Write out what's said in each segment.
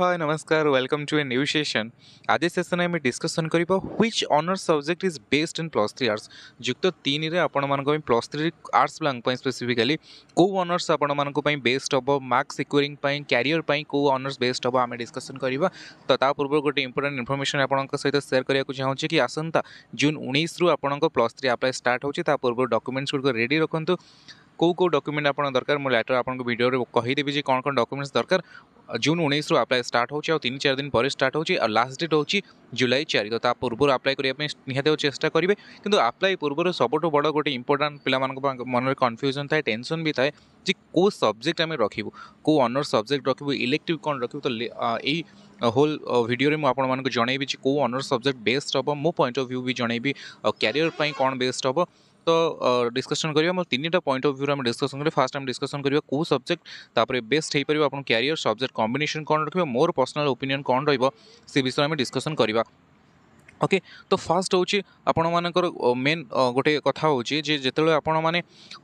हाय नमस्कार welcome to a new session आज session आम डिस्कसन करवा which honours subject is based in plus three arts युक्त तीन आपण प्लस थ्री आर्ट्स पिलांप स्पेसीफिकाली कौ अनर्स आपण बेस्ट हम मार्क्स सिक्योरिंग क्यारियर कौ ऑनर्स बेस्ट हम आम डिस्कसन करवा तो ता पूर्व गोटे इंपोर्टां इनफर्मेशन आपत सेयर सेयार करा चाहूँगी कि आसंता जून उन्नीस आप प्लस थ्री आप्लाय स्टार्ट होता पूर्व डक्यूमेंट्स गुड़िक रेड रखुद କେଉଁ କେଉଁ ଡକ୍ୟୁମେଣ୍ଟ ଆପଣ ଦରକାର ମୁଁ ଲେଟର୍ ଆପଣଙ୍କୁ ଭିଡ଼ିଓରେ କହିଦେବି ଯେ କ'ଣ କ'ଣ ଡକ୍ୟୁମେଣ୍ଟସ୍ ଦରକାର ଜୁନ୍ ଉଣେଇଶରୁ ଆପ୍ଲାଏ ଷ୍ଟାର୍ଟ ହେଉଛି ଆଉ ତିନି ଚାରି ଦିନ ପରେ ଷ୍ଟାର୍ଟ ହେଉଛି ଆଉ ଲାଷ୍ଟ ଡେଟ୍ ହେଉଛି ଜୁଲାଇ ଚାରି ତ ତା ପୂର୍ବରୁ ଆପ୍ଲାଏ କରିବା ପାଇଁ ନିହାତି ଚେଷ୍ଟା କରିବେ କିନ୍ତୁ ଆପ୍ଲାଏ ପୂର୍ବରୁ ସବୁଠୁ ବଡ଼ ଗୋଟେ ଇମ୍ପୋର୍ଟାଣ୍ଟ ପିଲାମାନଙ୍କ ମନରେ କନଫ୍ୟୁଜନ୍ ଥାଏ ଟେନସନ୍ ବି ଥାଏ ଯେ କେଉଁ ସବଜେକ୍ଟ ଆମେ ରଖିବୁ କେଉଁ ଅନର୍ସ ସବଜେକ୍ଟ ରଖିବୁ ଇଲେକ୍ଟିଭ୍ କ'ଣ ରଖିବୁ ତ ଏଇ ହୋଲ୍ ଭିଡ଼ିଓରେ ମୁଁ ଆପଣମାନଙ୍କୁ ଜଣେଇବି ଯେ କେଉଁ ଅନର୍ସ ସବଜେକ୍ଟ ବେଷ୍ଟ ହେବ ମୋ ପଏଣ୍ଟ ଅଫ୍ ଭ୍ୟୁ ବି ଜଣେଇବି ଆଉ କ୍ୟାରିୟର ପାଇଁ କ'ଣ ବେଷ୍ଟ ହେବ ତ ଡିସ୍କସନ୍ କରିବା ମୋର ତିନିଟା ପଏଣ୍ଟ ଅଫ୍ ଭ୍ୟୁରୁ ଆମେ ଡିସ୍କସନ୍ କରିବା ଫାର୍ଷ୍ଟ ଆମେ ଡିସ୍କସନ୍ କରିବା କେଉଁ ସବଜେକ୍ଟ ତାପରେ ବେଷ୍ଟ ହେଇପାରିବ ଆପଣ କ୍ୟାରିୟର ସବଜେକ୍ଟ କମ୍ବିନେସନ୍ କ'ଣ ରଖିବେ ମୋର ପର୍ସନାଲ୍ ଓପିନିଅନ୍ କ'ଣ ରହିବ ସେ ବିଷୟରେ ଆମେ ଡିସ୍କସନ୍ କରିବା ओके तो फास्ट हूँ आपण मान मेन गोटे कथा जे जिते आपण मैंने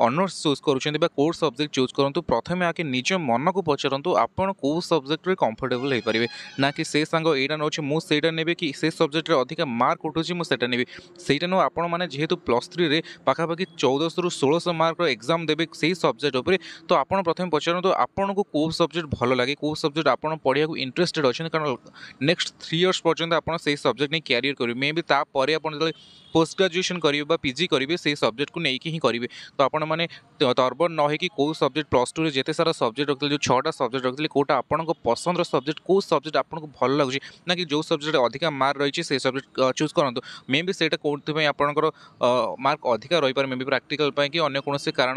अनर्स चूज करोर्स सब्जेक्ट चूज करूँ प्रथम आगे निज मन को पचारूँ आपड़ कौ सब्जेक्ट कंफर्टेबल हो पारे ना कि से सांग ये नौ मुझा ने कि सब्जेक्ट में अधिक मार्क उठू मुझा नेबी से नौ जेहतु प्लस थ्री में पाखापाखि चौदहश रु षोलश मार्क एक्जाम देते से ही सब्जेक्ट उपरे तो आप प्रथम पचारूँ आपन को कौ सब्जेक्ट भल लगे कौ सब्जेक्ट आप पढ़ाक इंटरेस्टेड अच्छे कारण नेक्स्ट थ्री इयर्स पर्यटन आप सब्जेक्ट नहीं क्यारियर कर କରିବି ମେ ବି ତାପରେ ଆପଣ ଯେତେବେଳେ পোস্ট গ্রাজুয়েসন করবে বা পিজি করবে সেই সবজেক্টকে নেইকি হি করবে তো আপনার তর্বর নহকি কেউ সবজেক্ট প্লস টু যেতে সারা সবজেক্ট রাখলে যে ছটা সবজেক্ট রাখলে কোটা আপনার পছন্দর সবজেক্ট কেউ সবজেক্ট আপনার ভাল লাগুছে না কি যে সবজেক্ট অধিক মার্ক রয়েছে সেই সবজেক্ট চুজ করতু মে বি সেইটা কোথায় আপনার মার্ক অধিক রইপারে মে বি প্রাকটিকাল কি অন্য কোণী কারণ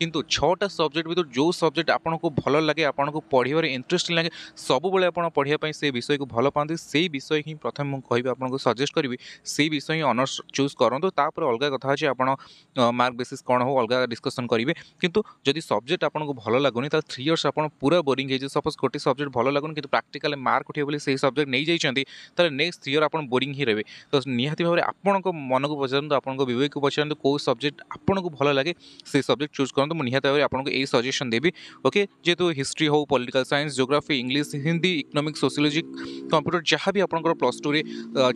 কিন্তু ছটা সবজেক্ট ভিতর যে সবজেক্ট আপনার ভাল লাগে আপনার পড়ার ইন্টরেস্ট লাগে সবুলে আপনার পড়া সেই বিষয়কে ভাল পাঁচ সেই বিষয় হি প্রথমে মু কহবি আপনার সজেস্ট করবি সেই বিষয় হি অনার্স ଚୁଜ୍ କରନ୍ତୁ ତାପରେ ଅଲଗା କଥା ଅଛି ଆପଣ ମାର୍କ ବେସିସ୍ କ'ଣ ହଉ ଅଲଗା ଡିସ୍କସନ୍ କରିବେ କିନ୍ତୁ ଯଦି ସବଜେକ୍ଟ ଆପଣଙ୍କୁ ଭଲ ଲାଗୁନି ତାହେଲେ ଥ୍ରୀ ଇୟର୍ସ ଆପଣ ପୁରା ବୋରିଂ ହେଇଯିବେ ସପୋଜ୍ ଗୋଟେ ସବଜେକ୍ଟ ଭଲ ଲାଗୁନି କିନ୍ତୁ ପ୍ରାକ୍ଟିକାଲି ମାର୍କ ଉଠିବ ବୋଲି ସେହି ସବଜେକ୍ଟ ନେଇଯାଇଛନ୍ତି ତାହେଲେ ନେକ୍ସଟ ଥ୍ରୀ ଇୟର୍ ଆପଣ ବୋରିଂ ହିଁ ରହିବେ ତ ନିହାତି ଭାବରେ ଆପଣଙ୍କ ମନକୁ ପଚାରନ୍ତୁ ଆପଣଙ୍କ ବିବେକକୁ ପଚାରନ୍ତୁ କେଉଁ ସବଜେକ୍ଟ ଆପଣଙ୍କୁ ଭଲ ଲାଗେ ସେଇ ସବଜେକ୍ଟ ଚୁଜ୍ କରନ୍ତୁ ମୁଁ ନିହାତି ଭାବରେ ଆପଣଙ୍କୁ ଏଇ ସଜେସନ୍ ଦେବି ଓକେ ଯେହେତୁ ହିଷ୍ଟ୍ରି ହଉ political science geography English Hindi economics sociology computer ଯାହା ବି ଆପଣଙ୍କର ପ୍ଲସ୍ ଟୁରେ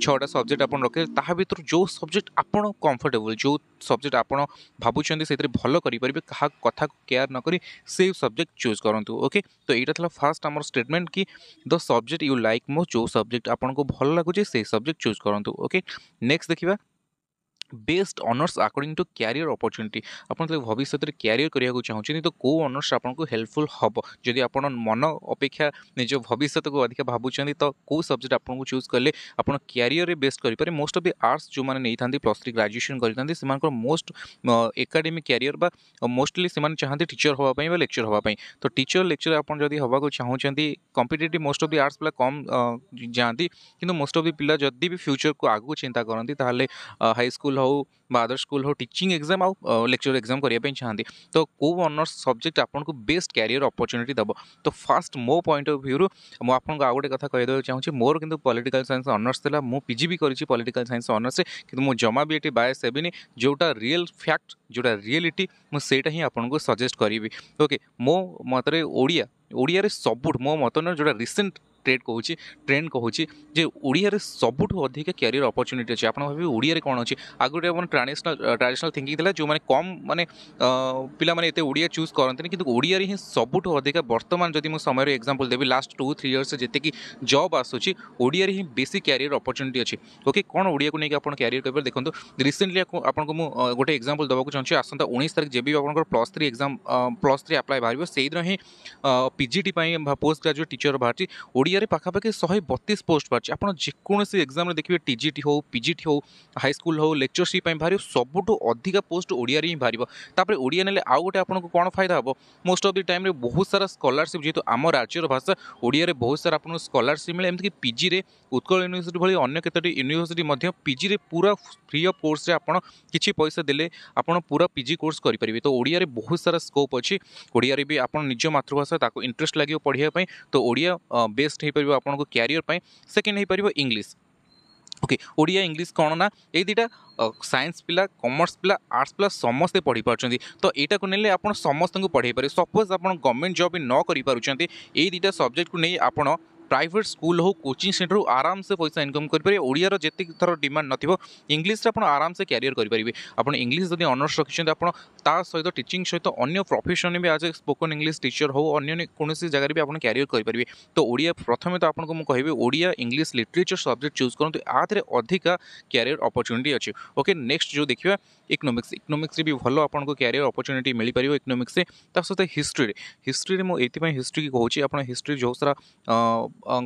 ଛଅଟା ସବଜେକ୍ଟ ଆପଣ ରଖିବେ ତାହା ଭିତରୁ ଯେଉଁ ସବଜେକ୍ଟ ଆପଣ କମ୍ଫର୍ଟେବୁଲ୍ ଯେଉଁ ସବଜେକ୍ଟ ଆପଣ ଭାବୁଛନ୍ତି ସେଥିରେ ଭଲ କରିପାରିବେ କାହା କଥାକୁ କେୟାର ନ କରି ସେଇ ସବଜେକ୍ଟ ଚୁଜ୍ କରନ୍ତୁ ଓକେ ତ ଏଇଟା ଥିଲା ଫାର୍ଷ୍ଟ ଆମର ଷ୍ଟେଟମେଣ୍ଟ କି ଦ ସବଜେକ୍ଟ ୟୁ ଲାଇକ୍ ମୋ ଯେଉଁ ସବଜେକ୍ଟ ଆପଣଙ୍କୁ ଭଲ ଲାଗୁଛି ସେଇ ସବଜେକ୍ଟ ଚୁଜ୍ କରନ୍ତୁ ଓକେ ନେକ୍ସଟ ଦେଖିବା best honours according to career opportunity आपड़ा भविष्य में क्यारियर करा चाहूँ तो कौ अनर्स आपको हेल्पफुल हम जदि आप मन अपेक्षा निज भविष्य को अधिक भावुँ तो कौ सब्जेक्ट आपको चूज कले आप क्यारिययर में बेस्ड करेंगे मोस्ट अफ दि आर्ट्स जो मैंने नहीं था प्लस थ्री ग्राजुएसन करते मोस्ट एकाडेमिक क्यारिययर मोस्टली से चाहते टीचर हाँपी लेक्चर हाँपी तो टीचर लेक्चर आपड़ी हवा को चाहूँ कंपिटेट मोस्ट अफ दि आर्ट्स पाला कम जाती कि मोस्ट अफ दि पिला जब भी फ्यूचर को आगे चिंता करती हाईस्कल ହଉ ବା ଅଦର ସ୍କୁଲ୍ ହଉ ଟିଚିଂ ଏକ୍ଜାମ୍ ଆଉ ଲେକ୍ଚର ଏକ୍ଜାମ୍ କରିବା ପାଇଁ ଚାହାନ୍ତି ତ କେଉଁ ଅନର୍ସ ସବଜେକ୍ଟ ଆପଣଙ୍କୁ ବେଷ୍ଟ କ୍ୟାରିୟର ଅପରଚ୍ୟୁନିଟି ଦେବ ତ ଫାଷ୍ଟ ମୋ ପଏଣ୍ଟ ଅଫ୍ ଭ୍ୟୁରୁ ମୁଁ ଆପଣଙ୍କୁ ଆଉ ଗୋଟେ କଥା କହିଦେବାକୁ ଚାହୁଁଛି ମୋର କିନ୍ତୁ ପଲିଟିକାଲ୍ ସାଇନ୍ସ ଅନର୍ସ ଥିଲା ମୁଁ ପିଜି ବି କରିଛି ପଲିଟିକାଲ୍ ସାଇନ୍ସ ଅନର୍ସ କିନ୍ତୁ ମୁଁ ଜମା ବି ଏଠି ବାୟସ୍ ହେବିନି ଯେଉଁଟା ରିଏଲ୍ ଫ୍ୟାକ୍ଟ ଯେଉଁଟା ରିଏଲିଟି ମୁଁ ସେଇଟା ହିଁ ଆପଣଙ୍କୁ ସଜେଷ୍ଟ କରିବି ଓକେ ମୋ ମତରେ ଓଡ଼ିଆ ଓଡ଼ିଆରେ ସବୁଠୁ ମୋ ମତ ନୁହେଁ ଯେଉଁଟା ରିସେଣ୍ଟ ट्रेड कहूँ ट्रेंड कहूँ जो ओडिया सबुठ अधिक क्यारिययर अपरच्युनिट अच्छे आपड़े ओडिया कौन अच्छी आगे मैंने ट्राडनाल ट्राडनाल थिंकिंग जो मैंने कम मानने पाने ओडिया चूज करते कि ओडिया हिं अधिक बर्तमान जब मुझ समय एक्जामपल देवी लास्ट टू थ्री इयर्स जितकी जब आसूस ओडिया हिं बे क्यारिययर अपरच्युनिट ओके कौन ओडिया को नहीं आप क्यारि कर देखो रिसेंटली आपको गोटे एक्जामपल देखा चाहिए आसंत उन्नीस तारीख जब भी आप plus three exam plus three apply बाहर से ही पिजिटी पोस्ट ग्राजुएट टीचर बाहर ओडिया এরিয়ারে পাখাপাখি শহে বতিশ পোস্ট বাহারি আপনার যেকোনসি এক্সামে দেখবে টিজিটি হোক পিজিটি হোক হাইস্কুল হোক লেকচরশিপ বাহার সবুঠু অধিকা পোস্ট ওড়িয়ারে হি বাহার তাপরে ওড়িয়া নেলে আউ গোটে আপনার কোণ ফায়দা হব মোস্ট অফ দি টাইমে বহু সারা স্কলারশিপ যেহেতু আমার রাজ্যর ভাষা ওড়িয়ারে বহু সারা আপনার স্কলারশিপ মিলে এমনকি পিজিরে উৎকল ইউনিভার্সিটি ভাই অন্য কেতোটি ইউনিভার্সিটি মধ্যে পিজিরে পুরা ফ্রি অফ কোর্সে আপনার কিছু পয়সা দেলে আপনার পুরা পিজি কোর্স করে তো ওড়িয়ারে বহু সারা স্কোপ অছি ওড়িয়ারে বি আপনার নিজ মাতৃভাষা তাকে ইন্টারেস্ট লাগবে পড়া তো ওড়িয়া বেস্ট ହେଇପାରିବ ଆପଣଙ୍କ କ୍ୟାରିୟର୍ ପାଇଁ ସେକେଣ୍ଡ ହେଇପାରିବ ଇଂଲିଶ ଓକେ ଓଡ଼ିଆ ଇଂଲିଶ କ'ଣ ନା ଏଇ ଦୁଇଟା ସାଇନ୍ସ ପିଲା କମର୍ସ ପିଲା ଆର୍ଟ୍ସ ପିଲା ସମସ୍ତେ ପଢ଼ିପାରୁଛନ୍ତି ତ ଏଇଟାକୁ ନେଲେ ଆପଣ ସମସ୍ତଙ୍କୁ ପଢ଼େଇ ପାରିବେ ସପୋଜ୍ ଆପଣ ଗଭର୍ଣ୍ଣମେଣ୍ଟ ଜବ୍ ବି ନ କରିପାରୁଛନ୍ତି ଏଇ ଦୁଇଟା ସବଜେକ୍ଟକୁ ନେଇ ଆପଣ ପ୍ରାଇଭେଟ୍ ସ୍କୁଲ୍ ହଉ କୋଚିଂ ସେଣ୍ଟର ହଉ ଆରାମସେ ପଇସା ଇନକମ୍ କରିପାରିବେ ଓଡ଼ିଆର ଯେତିକି ଥର ଡିମାଣ୍ଡ ନଥିବ ଇଂଲିଶରେ ଆପଣ ଆରାମସେ କ୍ୟାରିୟର କରିପାରିବେ ଆପଣ ଇଂଲିଶ ଯଦି ଅନର୍ସ ରଖିଛନ୍ତି ଆପଣ ତା ସହିତ ଟିଚିଂ ସହିତ ଅନ୍ୟ ପ୍ରଫେସନ୍ ବି as a spoken English teacher ହଉ ଅନ୍ୟ କୌଣସି ଜାଗାରେ ବି ଆପଣ କ୍ୟାରିୟର କରିପାରିବେ ତ ଓଡ଼ିଆ ପ୍ରଥମେ ତ ଆପଣଙ୍କୁ ମୁଁ କହିବି Odia English literature subject choose କରନ୍ତୁ ଆଥିରେ ଅଧିକା କ୍ୟାରିୟର ଅପରଚ୍ୟୁନିଟି ଅଛି ଓକେ ନେକ୍ସଟ ଯେଉଁ ଦେଖିବା ଇକୋନୋମିକ୍ସ ଇକୋନୋମିକ୍ସରେ ବି ଭଲ ଆପଣଙ୍କୁ କ୍ୟାରିୟର ଅପରଚ୍ୟୁନିଟି ମିଳିପାରିବ ଇକୋନୋମିକ୍ସରେ ତା ସହିତ ହିଷ୍ଟ୍ରିରେ ହିଷ୍ଟ୍ରିରେ ମୁଁ ଏଇଥିପାଇଁ ହିଷ୍ଟ୍ରିକି କହୁଛି ଆପଣ ହିଷ୍ଟ୍ରି ଯେଉଁ ସାରା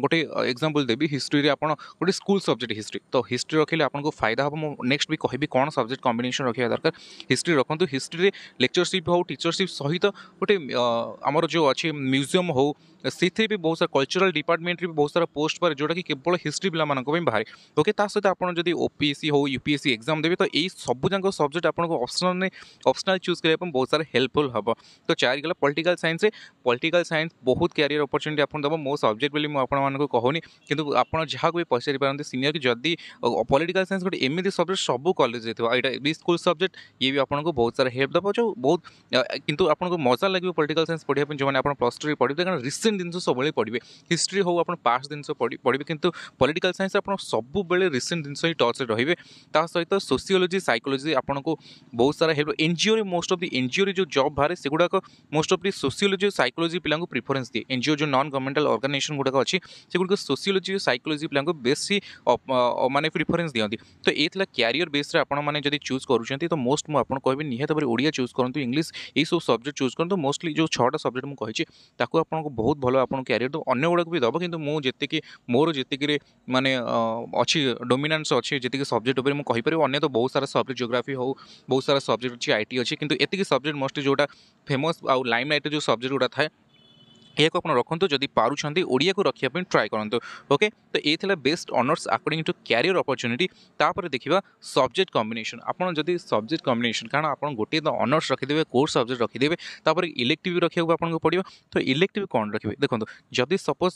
ଗୋଟେ ଏକ୍ଜାମ୍ପଲ୍ ଦେବି ହିଷ୍ଟ୍ରିରେ ଆପଣ ଗୋଟେ ସ୍କୁଲ ସବଜେକ୍ଟ ହିଷ୍ଟ୍ରି ତ ହିଷ୍ଟ୍ରି ରଖିଲେ ଆପଣଙ୍କୁ ଫାଇଦା ହେବ ମୁଁ ନେକ୍ସଟ ବି କହିବି କ'ଣ ସବଜେକ୍ଟ କମ୍ବିନେସନ୍ ରଖିବା ଦରକାର ହିଷ୍ଟ୍ରି ରଖନ୍ତୁ ହିଷ୍ଟ୍ରିରେ ଲେକ୍ଚରସିପ୍ ହେଉ ଟିଚରସିପ୍ ସହିତ ଗୋଟେ ଆମର ଯେଉଁ ଅଛି ମ୍ୟୁଜିୟମ୍ ହେଉ ସେଥିରେ ବି ବହୁତ ସାରା କଲଚରାଲ ଡିପାର୍ଟମେଣ୍ଟରେ ବି ବହୁତ ସାରା ପୋଷ୍ଟ ବାହାରେ ଯେଉଁଟାକି କେବଳ ହିଷ୍ଟ୍ରି ପିଲାମାନଙ୍କ ପାଇଁ ବାହାରେ ଓକେ ତା ସହିତ ଆପଣ ଯଦି ଓପିଏସ୍ସି ହେଉ ୟୁପିଏସ୍ସି ଏକ୍ଜାମ୍ ଦେବେ ତ ଏଇ ସବୁଯାକ सब्जेक्ट आपको अप्सनाल अप्सनाल चूज करने बहुत सारे हेल्पफुल हम तो चार गला पॉलिटिकल साइंस से पॉलिटिकल साइंस बहुत क्यारियर अपरचुनिटी आपको दबा मो सब्जेक्ट भी मुझे कहूनी कि आप जहाँ भी पचार पारे सीनियर की जदि पॉलीटिकल सैंस गोटे एमती सब्जेक्ट सब कलेज स्कूल सब्जेक्ट ये भी आपको बहुत सारा हेल्प दब जो बहुत कितु आपको मजा लगे पॉलीटिकल सैंस पढ़ाई जो आप प्लस टू भी पढ़ते क्या रिसे जिन सब पढ़े हिस्ट्री हो आप पास जिन पढ़े कि पॉलीटिकल सैंस आप सब रिसेंट जिन टच रे सहित सोसीोलोजी सैकोलोजी आप ଆପଣଙ୍କୁ ବହୁତ ସାରା ହେଲ୍ପ ଏନ୍ ଜିଓରେ ମୋଷ୍ଟ ଅଫ୍ ଦି ଏନ୍ ଜିଓରେ ଯେଉଁ ଜବ୍ ବାହାରେ ସେଗୁଡ଼ାକ most of the sociology psychology ପିଲାଙ୍କୁ ପ୍ରିଫରେନ୍ସ ଦିଏ ଏନ୍ ଜିଓ ଯେଉଁ ନନ୍ ଗଭର୍ଣ୍ଣମେଣ୍ଟାଲ ଅର୍ଗାନାଇଜେସନ୍ ଗୁଡ଼ାକ ଅଛି ସେଗୁଡ଼ିକ ସୋସିଓଲୋଜି ସାଇକୋଲୋଜି ପିଲାଙ୍କୁ ବେଶୀ ମାନେ ପ୍ରିଫରେନ୍ସ ଦିଅନ୍ତି ତ ଏ ଥିଲା କ୍ୟାରିୟର ବେସ୍ରେ ଆପଣମାନେ ଯଦି ଚୁଜ୍ କରୁଛନ୍ତି ତ ମୋଷ୍ଟ ମୁଁ ଆପଣ କହିବି ନିହାତି ଭାବରେ ଓଡ଼ିଆ ଚୁଜ୍ କରନ୍ତୁ ଇଂଲିଶ ଏଇସବୁ ସବଜେକ୍ଟ ଚୁଜ୍ କରନ୍ତୁ ମୋଷ୍ଟଲି ଯେଉଁ ଛଅଟା ସବଜେକ୍ଟ ମୁଁ କହିଛି ତାକୁ ଆପଣଙ୍କୁ ବହୁତ ଭଲ ଆପଣ କ୍ୟାରିୟର ଦେବ ଅନ୍ୟ ଗୁଡ଼ାକୁ ବି ଦେବ କିନ୍ତୁ ମୁଁ ଯେତିକି ମୋର ଯେତିକିରେ ମାନେ ଅଛି ଡୋମିନାନ୍ସ ଅଛି ଯେତିକି ସବଜେକ୍ଟ ଉପରେ ମୁଁ କହିପାରିବି ଅନ୍ୟ ତ ବହୁତ ସାରା ସବଜେକ୍ଟ ଜିଓଗ୍ରାଫି ହେଉ बहुत सारा सब्जेक्ट अच्छी आई टी अच्छी कितनी सब्जेक्ट मोस्ट जो फेमस आउ लाइम लाइट जो सब्जेक्ट गुड़ा था ଏହାକୁ ଆପଣ ରଖନ୍ତୁ ଯଦି ପାରୁଛନ୍ତି ଓଡ଼ିଆକୁ ରଖିବା ପାଇଁ ଟ୍ରାଏ କରନ୍ତୁ ଓକେ ତ ଏ ଥିଲା best honours according to career opportunity ତାପରେ ଦେଖିବା ସବଜେକ୍ଟ କମ୍ବିନେସନ୍ ଆପଣ ଯଦି ସବଜେକ୍ଟ କମ୍ବିନେସନ୍ କାରଣ ଆପଣ ଗୋଟିଏ ତ ଅନର୍ସ ରଖିଦେବେ କୋର୍ସ ସବଜେକ୍ଟ ରଖିଦେବେ ତାପରେ ଇଲେକ୍ଟିଭ୍ ରଖିବାକୁ ଆପଣଙ୍କୁ ପଡ଼ିବ ତ ଇଲେକ୍ଟିଭ୍ କ'ଣ ରଖିବେ ଦେଖନ୍ତୁ ଯଦି ସପୋଜ୍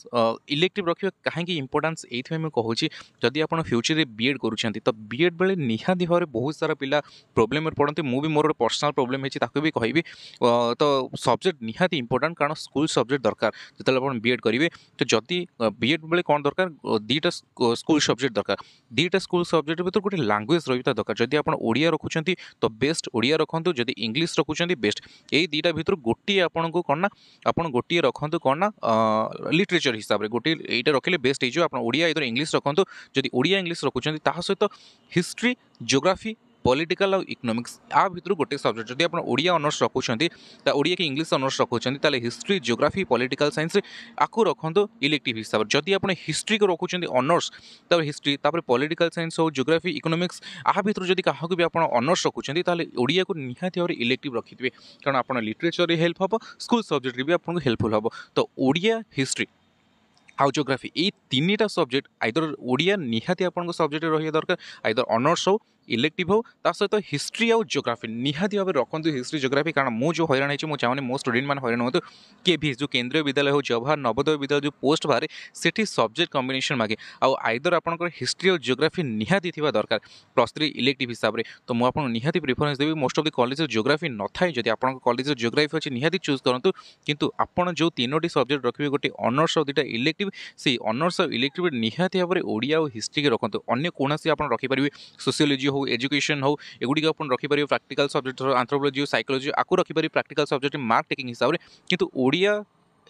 ଇଲେକ୍ଟିଭ୍ ରଖିବେ କାହିଁକି ଇମ୍ପୋର୍ଟାନ୍ସ ଏଇଥିପାଇଁ ମୁଁ କହୁଛି ଯଦି ଆପଣ ଫ୍ୟୁଚର୍ରେ ବିଏଡ଼୍ କରୁଛନ୍ତି ତ ବିଏଡ଼୍ ବେଳେ ନିହାତି ଭାବରେ ବହୁତ ସାରା ପିଲା ପ୍ରୋବ୍ଲେମ୍ରେ ପଡ଼ନ୍ତି ମୁଁ ବି ମୋର ଗୋଟେ ପର୍ସନାଲ୍ ପ୍ରୋବ୍ଲେମ୍ ହେଇଛି ତାକୁ ବି କହିବି ତ ସବଜେକ୍ଟ ନିହାତି ଇମ୍ପୋର୍ଟାଣ୍ଟ କାରଣ ସ୍କୁଲ୍ ସବଜେକ୍ଟ দরকার ଯେତେବେଳେ ଆପଣ ବିଏଡ଼୍ କରିବେ ତ ଯଦି ବିଏଡ଼୍ ବେଳେ କ'ଣ ଦରକାର ଦୁଇଟା ସ୍କୁଲ୍ ସବଜେକ୍ଟ ଦରକାର ଦୁଇଟା ସ୍କୁଲ୍ ସବଜେକ୍ଟ ଭିତରୁ ଗୋଟେ ଲାଙ୍ଗୁଏଜ୍ ରହିବା ଦରକାର ଯଦି ଆପଣ ଓଡ଼ିଆ ରଖୁଛନ୍ତି ତ ବେଷ୍ଟ ଓଡ଼ିଆ ରଖନ୍ତୁ ଯଦି ଇଂଲିଶ ରଖୁଛନ୍ତି ବେଷ୍ଟ ଏଇ ଦୁଇଟା ଭିତରୁ ଗୋଟିଏ ଆପଣଙ୍କୁ କ'ଣ ନା ଆପଣ ଗୋଟିଏ ରଖନ୍ତୁ କ'ଣ ନା ଲିଟରେଚର ହିସାବରେ ଗୋଟିଏ ଏଇଟା ରଖିଲେ ବେଷ୍ଟ ହେଇଯିବ ଆପଣ ଓଡ଼ିଆ ଏଥିରେ ଇଂଲିଶ ରଖନ୍ତୁ ଯଦି ଓଡ଼ିଆ ଇଂଲିଶ ରଖୁଛନ୍ତି ତାହା ସହିତ ହିଷ୍ଟ୍ରି ଜୋଗ୍ରାଫି ପଲିଟିକାଲ୍ ଆଉ ଇକୋନୋମିକ୍ସ ଆ ଭିତରୁ ଗୋଟେ ସବଜେକ୍ଟ ଯଦି ଆପଣ ଓଡ଼ିଆ ଅନର୍ସ ରଖୁଛନ୍ତି ତା ଓଡ଼ିଆ କି ଇଂଲିଶ ଅନର୍ସ ରଖୁଛନ୍ତି ତାହେଲେ ହିଷ୍ଟ୍ରି ଜିଓଗ୍ରାଫି ପଲିଟିକାଲ୍ ସାଇନ୍ସ ଆକୁ ରଖନ୍ତୁ ଇଲେକ୍ଟିଭ୍ ହିସାବରେ ଯଦି ଆପଣ ହିଷ୍ଟ୍ରିକୁ ରଖୁଛନ୍ତି ଅନର୍ସ ତାପରେ ହିଷ୍ଟ୍ରି ତାପରେ ପଲିଟିକାଲ୍ ସାଇନ୍ସ ହଉ ଜିଓଗ୍ରାଫି ଇକୋନୋମିକ୍ସ ଆ ଭିତରୁ ଯଦି କାହାକୁ ବି ଆପଣ ଅନର୍ସ ରଖୁଛନ୍ତି ତାହେଲେ ଓଡ଼ିଆକୁ ନିହାତି ଭାବରେ ଇଲେକ୍ଟିଭ୍ ରଖିଥିବେ କାରଣ ଆପଣ ଲିଟରେଚର୍ରେ ହେଲ୍ପ ହେବ ସ୍କୁଲ୍ ସବଜେକ୍ଟରେ ବି ଆପଣଙ୍କୁ ହେଲ୍ପଫୁଲ୍ ହେବ ତ ଓଡ଼ିଆ ହିଷ୍ଟ୍ରି ଆଉ ଜିଓଗ୍ରାଫି ଏଇ ତିନିଟା ସବଜେକ୍ଟ ଆଇଦର ଓଡ଼ିଆ ନିହାତି ଆପଣଙ୍କ ସବଜେକ୍ଟରେ ରହିବା ଦରକାର ଆଇଦର ଅନର୍ସ ହଉ ଇଲେକ୍ଟିଭ୍ ହେଉ ତା ସହିତ ହିଷ୍ଟ୍ରି ଆଉ ଜୋଗ୍ରାଫି ନିହାତି ଭାବେ ରଖନ୍ତୁ ହିଷ୍ଟ୍ରି ଜୋଗ୍ରାଫି କାରଣ ମୁଁ ଯେଉଁ ହଇରାଣ ହେଇଛି ମୁଁ ଚାହୁଁନି ମୋ ଷ୍ଟୁଡେଣ୍ଟମାନେ ହଇରାଣ ହୁଅନ୍ତୁ କେ ଭି ଯେଉଁ କେନ୍ଦ୍ରୀୟ ବିଦ୍ୟାଳୟ ହେଉ ଜବାହର ନବୋଦୟ ବିଦ୍ୟାଳୟ ଯେଉଁ ପୋଷ୍ଟ ବାହାରେ ସେଠି ସବଜେକ୍ଟ କମ୍ବିନେସନ୍ ମାଗେ ଆଉ ଆଇଦର ଆପଣଙ୍କର ହିଷ୍ଟ୍ରି ଆଉ ଜୋଗ୍ରାଫି ନିହାତି ଥିବା ଦରକାର ପ୍ଲସ୍ ଥ୍ରୀ ଇଲେକ୍ଟିଭ୍ ହିସାବରେ ତ ମୁଁ ଆପଣଙ୍କୁ ନିହାତି ପ୍ରିଫରେନ୍ସ ଦେବି ମୋଷ୍ଟ ଅଫ୍ ଦି କଲେଜର ଜୋଗ୍ରାଫି ନଥାଏ ଯଦି ଆପଣଙ୍କ କଲେଜର ଜୋଗ୍ରାଫି ଅଛି ନିହାତି ଚୁଜ୍ କରନ୍ତୁ କିନ୍ତୁ ଆପଣ ଯେଉଁ ତିନୋଟି ସବଜେକ୍ଟ ରଖିବେ ଗୋଟେ ଅନର୍ସ ଆଉ ଦୁଇଟା ଇଲେକ୍ଟିଭ୍ ସେଇ ଅନର୍ସ ଆଉ ଇଲେକ୍ଟିଭ୍ ନିହାତି ଭାବରେ ଓଡ଼ିଆ ଆଉ ହିଷ୍ଟ୍ରିକି ରଖନ୍ତୁ ଅନ୍ୟ କୌଣସି ଆପଣ ରଖିପାରିବେ ସୋସିଓଲୋଜି ହେଉ ହଉ ଏଜୁକେସନ୍ ହେଉ ଏଗୁଡ଼ିକ ଆପଣ ରଖିପାରିବେ ପ୍ରାକ୍ଟିକାଲ ସବଜେକ୍ଟ ଧର ଆନ୍ଥ୍ରୋପୋଲୋଜି ସାଇକୋଲୋଜି ଆକୁ ରଖିପାରିବେ ପ୍ରାକ୍ଟିକାଲ ସବଜେକ୍ଟ ମାର୍କ ଟେକିଂ ହିସାବରେ କିନ୍ତୁ ଓଡ଼ିଆ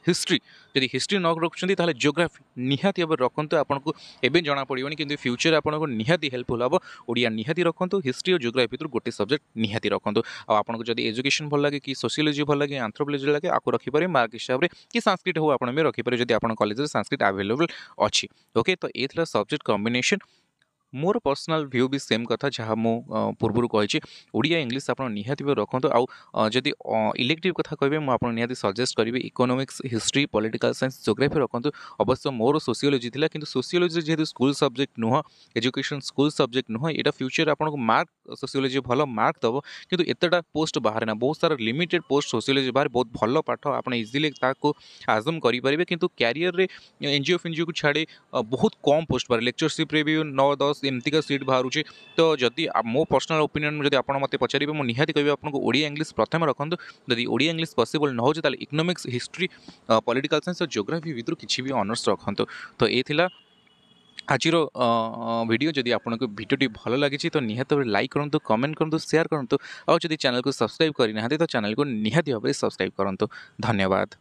ହିଷ୍ଟ୍ରି ଯଦି ହିଷ୍ଟ୍ରି ନ ରଖୁଛନ୍ତି ତାହେଲେ ଜିଓଗ୍ରାଫି ନିହାତି ଭାବେ ରଖନ୍ତୁ ଆପଣଙ୍କୁ ଏବେ ଜଣାପଡ଼ିବନି କିନ୍ତୁ ଫ୍ୟୁଚର୍ ଆପଣଙ୍କୁ ନିହାତି ହେଲ୍ପଫୁଲ୍ ହେବ ଓଡ଼ିଆ ନିହାତି ରଖନ୍ତୁ ହିଷ୍ଟ୍ରି ଓ ଜିଓଗ୍ରାଫି ଭିତରୁ ଗୋଟେ ସବଜେକ୍ଟ ନିହାତି ରଖନ୍ତୁ ଆଉ ଆପଣଙ୍କୁ ଯଦି ଏଜୁକେସନ୍ ଭଲ ଲାଗେ କି ସୋସିଓଲୋଜି ଭଲ ଲାଗେ ଆନ୍ଥ୍ରୋପୋଲୋଜି ଲାଗେ ଆକୁ ରଖିପାରିବେ ମାର୍କ ହିସାବରେ କି ସାଂସ୍କ୍ରିଟ୍ ହେଉ ଆପଣ ବି ରଖିପାରିବେ ଯଦି ଆପଣ କଲେଜରେ ସାଂସ୍କ୍ରିଟ୍ ଆଭେଲେବୁଲ୍ ଅଛି ଓକେ ତ ଏ ଥିଲା ସବଜେକ୍ଟ କମ୍ବିନେସନ୍ ମୋର ପର୍ସନାଲ୍ ଭ୍ୟୁ ବି ସେମ୍ କଥା ଯାହା ମୁଁ ପୂର୍ବରୁ କହିଛି ଓଡ଼ିଆ ଇଂଲିଶ ଆପଣ ନିହାତି ଭାବେ ରଖନ୍ତୁ ଆଉ ଯଦି ଇଲେକ୍ଟିଭ୍ କଥା କହିବେ ମୁଁ ଆପଣ ନିହାତି ସଜେଷ୍ଟ କରିବି economics history political science geography ରଖନ୍ତୁ ଅବଶ୍ୟ ମୋର ସୋସିଓଲୋଜି ଥିଲା କିନ୍ତୁ ସୋସିଓଲୋଜି ଯେହେତୁ ସ୍କୁଲ୍ ସବଜେକ୍ଟ ନୁହଁ ଏଜୁକେସନ୍ ସ୍କୁଲ୍ ସବଜେକ୍ଟ ନୁହଁ ଏଇଟା ଫ୍ୟୁଚର୍ ଆପଣଙ୍କୁ ମାର୍କ ସୋସିଓଲୋଜି ଭଲ ମାର୍କ ଦେବ କିନ୍ତୁ ଏତେଟା ପୋଷ୍ଟ ବାହାରେ ନା ବହୁତ ସାରା ଲିମିଟେଡ୍ ପୋଷ୍ଟ ସୋସିଓଲୋଜି ବାହାରେ ବହୁତ ଭଲ ପାଠ ଆପଣ ଇଜିଲି ତାକୁ ଆଜମ୍ କରିପାରିବେ କିନ୍ତୁ କ୍ୟାରିୟରରେ ଏନ୍ଜିଓ ଫେନ୍ଜିଓକୁ ଛାଡ଼ି ବହୁତ କମ୍ ପୋଷ୍ଟ ବାହାରେ ଲେକ୍ଚରସିପ୍ରେ ବି ନଅ ଦଶ ଏମିତିକା ସିଟ୍ ବାହାରୁଛି ତ ଯଦି ମୋ ପର୍ସନାଲ୍ ଓପିନିଅନ୍ ଯଦି ଆପଣ ମୋତେ ପଚାରିବେ ମୁଁ ନିହାତି କହିବି ଆପଣଙ୍କୁ ଓଡ଼ିଆ ଇଂଲିଶ ପ୍ରଥମେ ରଖନ୍ତୁ ଯଦି ଓଡ଼ିଆ ଇଂଲିଶ ପସିବଲ୍ ନ ହେଉଛି ତାହେଲେ ଇକୋନୋମିକ୍ସ ହିଷ୍ଟ୍ରି ପଲିଟିକାଲ୍ ସାଇନ୍ସ ଓ ଜିଓଗ୍ରାଫି ଭିତରୁ କିଛି ବି ଅନର୍ସ ରଖନ୍ତୁ ତ ଏ ଥିଲା ଆଜିର ଭିଡ଼ିଓ ଯଦି ଆପଣଙ୍କୁ ଭିଡ଼ିଓଟି ଭଲ ଲାଗିଛି ତ ନିହାତି ଭାବରେ ଲାଇକ୍ କରନ୍ତୁ କମେଣ୍ଟ କରନ୍ତୁ ସେୟାର କରନ୍ତୁ ଆଉ ଯଦି ଚ୍ୟାନେଲକୁ ସବସ୍କ୍ରାଇବ୍ କରିନାହାନ୍ତି ତ ଚ୍ୟାନେଲକୁ ନିହାତି ଭାବରେ ସବସ୍କ୍ରାଇବ୍ କରନ୍ତୁ ଧନ୍ୟବାଦ